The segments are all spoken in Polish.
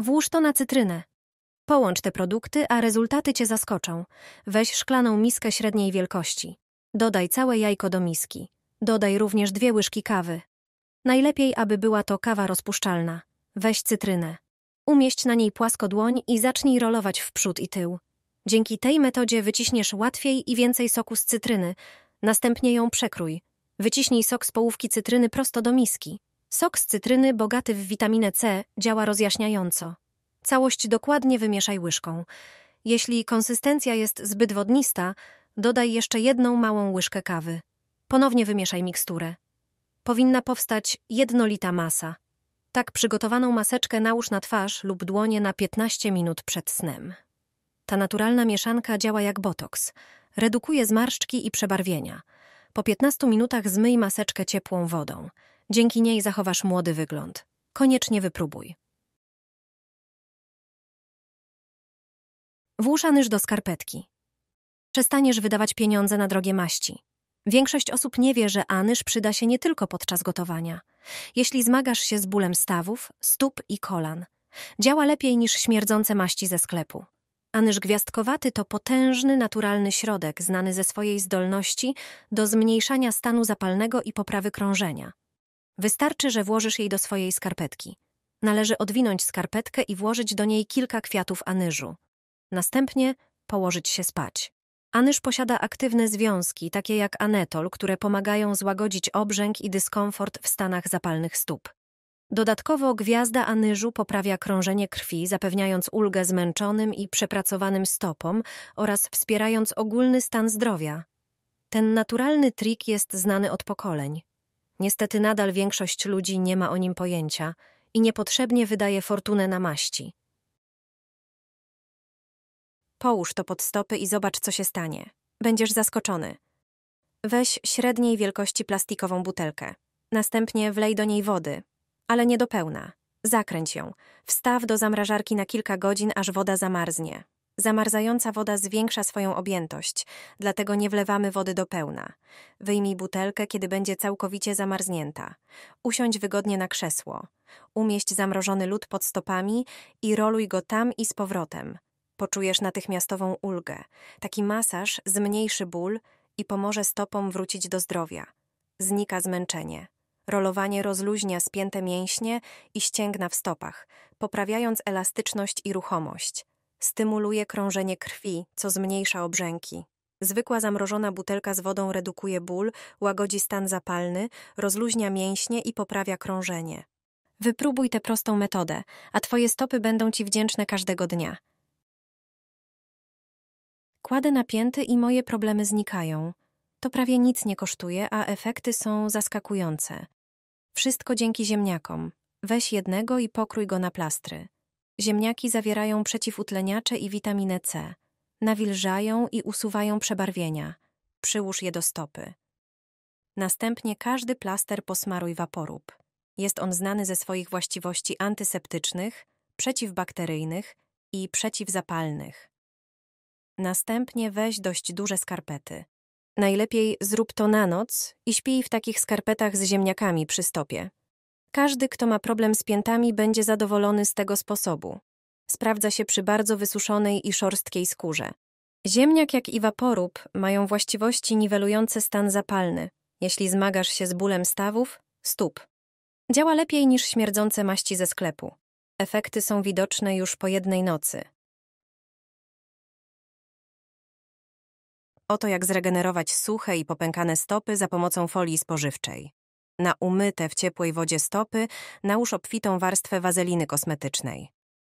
Włóż to na cytrynę. Połącz te produkty, a rezultaty cię zaskoczą. Weź szklaną miskę średniej wielkości. Dodaj całe jajko do miski. Dodaj również dwie łyżki kawy. Najlepiej, aby była to kawa rozpuszczalna. Weź cytrynę. Umieść na niej płasko dłoń i zacznij rolować w przód i tył. Dzięki tej metodzie wyciśniesz łatwiej i więcej soku z cytryny. Następnie ją przekrój. Wyciśnij sok z połówki cytryny prosto do miski. Sok z cytryny bogaty w witaminę C działa rozjaśniająco. Całość dokładnie wymieszaj łyżką. Jeśli konsystencja jest zbyt wodnista, dodaj jeszcze jedną małą łyżkę kawy. Ponownie wymieszaj miksturę. Powinna powstać jednolita masa. Tak przygotowaną maseczkę nałóż na twarz lub dłonie na 15 minut przed snem. Ta naturalna mieszanka działa jak botoks. Redukuje zmarszczki i przebarwienia. Po 15 minutach zmyj maseczkę ciepłą wodą. Dzięki niej zachowasz młody wygląd. Koniecznie wypróbuj. Włóż do skarpetki. Przestaniesz wydawać pieniądze na drogie maści. Większość osób nie wie, że anyż przyda się nie tylko podczas gotowania. Jeśli zmagasz się z bólem stawów, stóp i kolan, działa lepiej niż śmierdzące maści ze sklepu. Anyż gwiazdkowaty to potężny, naturalny środek znany ze swojej zdolności do zmniejszania stanu zapalnego i poprawy krążenia. Wystarczy, że włożysz jej do swojej skarpetki. Należy odwinąć skarpetkę i włożyć do niej kilka kwiatów anyżu. Następnie położyć się spać. Anyż posiada aktywne związki, takie jak anetol, które pomagają złagodzić obrzęk i dyskomfort w stanach zapalnych stóp. Dodatkowo gwiazda anyżu poprawia krążenie krwi, zapewniając ulgę zmęczonym i przepracowanym stopom oraz wspierając ogólny stan zdrowia. Ten naturalny trik jest znany od pokoleń. Niestety nadal większość ludzi nie ma o nim pojęcia i niepotrzebnie wydaje fortunę na maści. Połóż to pod stopy i zobacz, co się stanie. Będziesz zaskoczony. Weź średniej wielkości plastikową butelkę. Następnie wlej do niej wody, ale nie do pełna. Zakręć ją. Wstaw do zamrażarki na kilka godzin, aż woda zamarznie. Zamarzająca woda zwiększa swoją objętość, dlatego nie wlewamy wody do pełna. Wyjmij butelkę, kiedy będzie całkowicie zamarznięta. Usiądź wygodnie na krzesło. Umieść zamrożony lód pod stopami i roluj go tam i z powrotem. Poczujesz natychmiastową ulgę. Taki masaż zmniejszy ból i pomoże stopom wrócić do zdrowia. Znika zmęczenie. Rolowanie rozluźnia spięte mięśnie i ścięgna w stopach, poprawiając elastyczność i ruchomość. Stymuluje krążenie krwi, co zmniejsza obrzęki. Zwykła zamrożona butelka z wodą redukuje ból, łagodzi stan zapalny, rozluźnia mięśnie i poprawia krążenie. Wypróbuj tę prostą metodę, a twoje stopy będą ci wdzięczne każdego dnia. Kładę napięty i moje problemy znikają. To prawie nic nie kosztuje, a efekty są zaskakujące. Wszystko dzięki ziemniakom. Weź jednego i pokrój go na plastry. Ziemniaki zawierają przeciwutleniacze i witaminę C. Nawilżają i usuwają przebarwienia. Przyłóż je do stopy. Następnie każdy plaster posmaruj waporub. Jest on znany ze swoich właściwości antyseptycznych, przeciwbakteryjnych i przeciwzapalnych. Następnie weź dość duże skarpety. Najlepiej zrób to na noc i śpij w takich skarpetach z ziemniakami przy stopie. Każdy, kto ma problem z piętami, będzie zadowolony z tego sposobu. Sprawdza się przy bardzo wysuszonej i szorstkiej skórze. Ziemniak, jak i waporób, mają właściwości niwelujące stan zapalny, jeśli zmagasz się z bólem stawów, stóp. Działa lepiej niż śmierdzące maści ze sklepu. Efekty są widoczne już po jednej nocy. Oto jak zregenerować suche i popękane stopy za pomocą folii spożywczej na umyte w ciepłej wodzie stopy, nałóż obfitą warstwę wazeliny kosmetycznej.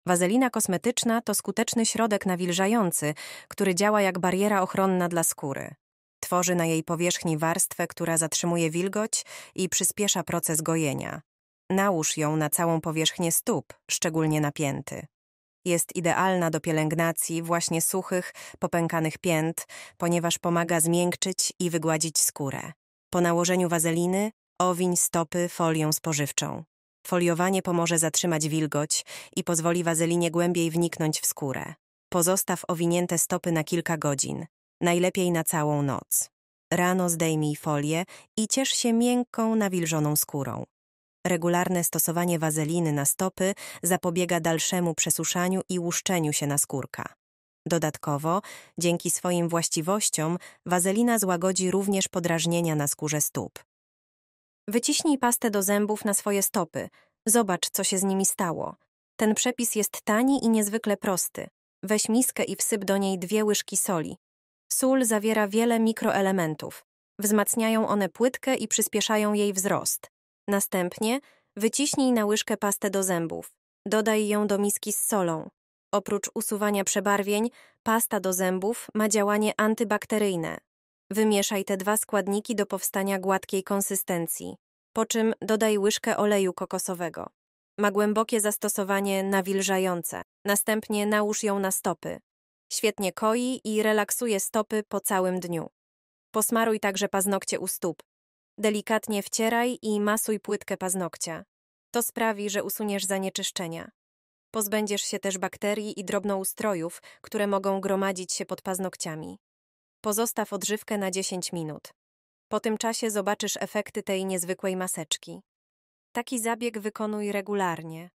Wazelina kosmetyczna to skuteczny środek nawilżający, który działa jak bariera ochronna dla skóry. Tworzy na jej powierzchni warstwę, która zatrzymuje wilgoć i przyspiesza proces gojenia. Nałóż ją na całą powierzchnię stóp, szczególnie napięty. Jest idealna do pielęgnacji właśnie suchych, popękanych pięt, ponieważ pomaga zmiękczyć i wygładzić skórę. Po nałożeniu wazeliny Owiń stopy folią spożywczą. Foliowanie pomoże zatrzymać wilgoć i pozwoli wazelinie głębiej wniknąć w skórę. Pozostaw owinięte stopy na kilka godzin, najlepiej na całą noc. Rano zdejmij folię i ciesz się miękką, nawilżoną skórą. Regularne stosowanie wazeliny na stopy zapobiega dalszemu przesuszaniu i łuszczeniu się na skórka. Dodatkowo, dzięki swoim właściwościom, wazelina złagodzi również podrażnienia na skórze stóp. Wyciśnij pastę do zębów na swoje stopy. Zobacz, co się z nimi stało. Ten przepis jest tani i niezwykle prosty. Weź miskę i wsyp do niej dwie łyżki soli. Sól zawiera wiele mikroelementów. Wzmacniają one płytkę i przyspieszają jej wzrost. Następnie wyciśnij na łyżkę pastę do zębów. Dodaj ją do miski z solą. Oprócz usuwania przebarwień, pasta do zębów ma działanie antybakteryjne, Wymieszaj te dwa składniki do powstania gładkiej konsystencji, po czym dodaj łyżkę oleju kokosowego. Ma głębokie zastosowanie nawilżające. Następnie nałóż ją na stopy. Świetnie koi i relaksuje stopy po całym dniu. Posmaruj także paznokcie u stóp. Delikatnie wcieraj i masuj płytkę paznokcia. To sprawi, że usuniesz zanieczyszczenia. Pozbędziesz się też bakterii i drobnoustrojów, które mogą gromadzić się pod paznokciami. Pozostaw odżywkę na 10 minut. Po tym czasie zobaczysz efekty tej niezwykłej maseczki. Taki zabieg wykonuj regularnie.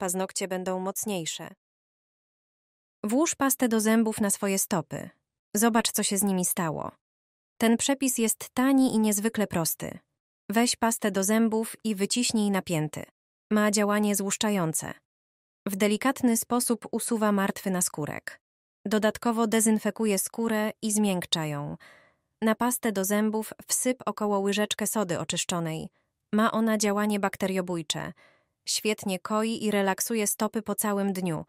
Paznokcie będą mocniejsze. Włóż pastę do zębów na swoje stopy. Zobacz, co się z nimi stało. Ten przepis jest tani i niezwykle prosty. Weź pastę do zębów i wyciśnij napięty. Ma działanie złuszczające. W delikatny sposób usuwa martwy naskórek. Dodatkowo dezynfekuje skórę i zmiękcza ją. Na pastę do zębów wsyp około łyżeczkę sody oczyszczonej. Ma ona działanie bakteriobójcze. Świetnie koi i relaksuje stopy po całym dniu,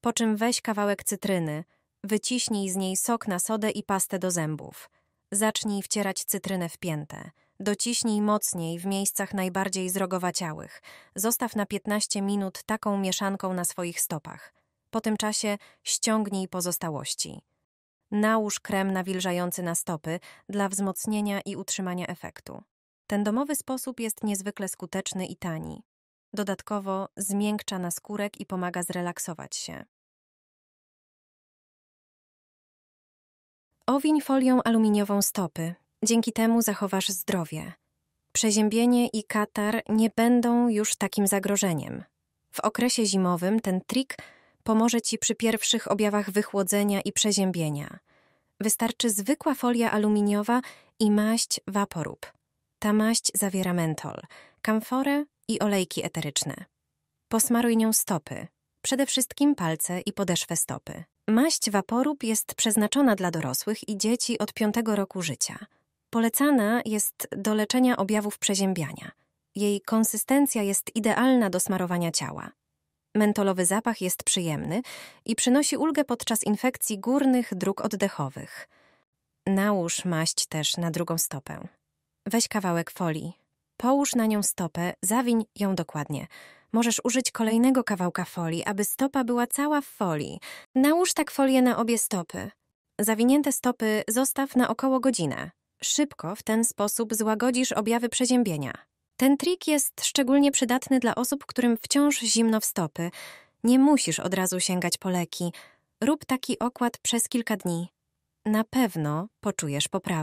po czym weź kawałek cytryny, wyciśnij z niej sok na sodę i pastę do zębów. Zacznij wcierać cytrynę w piętę. Dociśnij mocniej w miejscach najbardziej zrogowaciałych. Zostaw na 15 minut taką mieszanką na swoich stopach. Po tym czasie ściągnij pozostałości. Nałóż krem nawilżający na stopy dla wzmocnienia i utrzymania efektu. Ten domowy sposób jest niezwykle skuteczny i tani. Dodatkowo zmiękcza naskórek i pomaga zrelaksować się. Owiń folią aluminiową stopy. Dzięki temu zachowasz zdrowie. Przeziębienie i katar nie będą już takim zagrożeniem. W okresie zimowym ten trik Pomoże Ci przy pierwszych objawach wychłodzenia i przeziębienia. Wystarczy zwykła folia aluminiowa i maść waporub. Ta maść zawiera mentol, kamforę i olejki eteryczne. Posmaruj nią stopy, przede wszystkim palce i podeszwę stopy. Maść waporub jest przeznaczona dla dorosłych i dzieci od 5 roku życia. Polecana jest do leczenia objawów przeziębiania. Jej konsystencja jest idealna do smarowania ciała. Mentolowy zapach jest przyjemny i przynosi ulgę podczas infekcji górnych dróg oddechowych. Nałóż maść też na drugą stopę. Weź kawałek folii. Połóż na nią stopę, zawiń ją dokładnie. Możesz użyć kolejnego kawałka folii, aby stopa była cała w folii. Nałóż tak folię na obie stopy. Zawinięte stopy zostaw na około godzinę. Szybko w ten sposób złagodzisz objawy przeziębienia. Ten trik jest szczególnie przydatny dla osób, którym wciąż zimno w stopy. Nie musisz od razu sięgać po leki. Rób taki okład przez kilka dni. Na pewno poczujesz poprawę.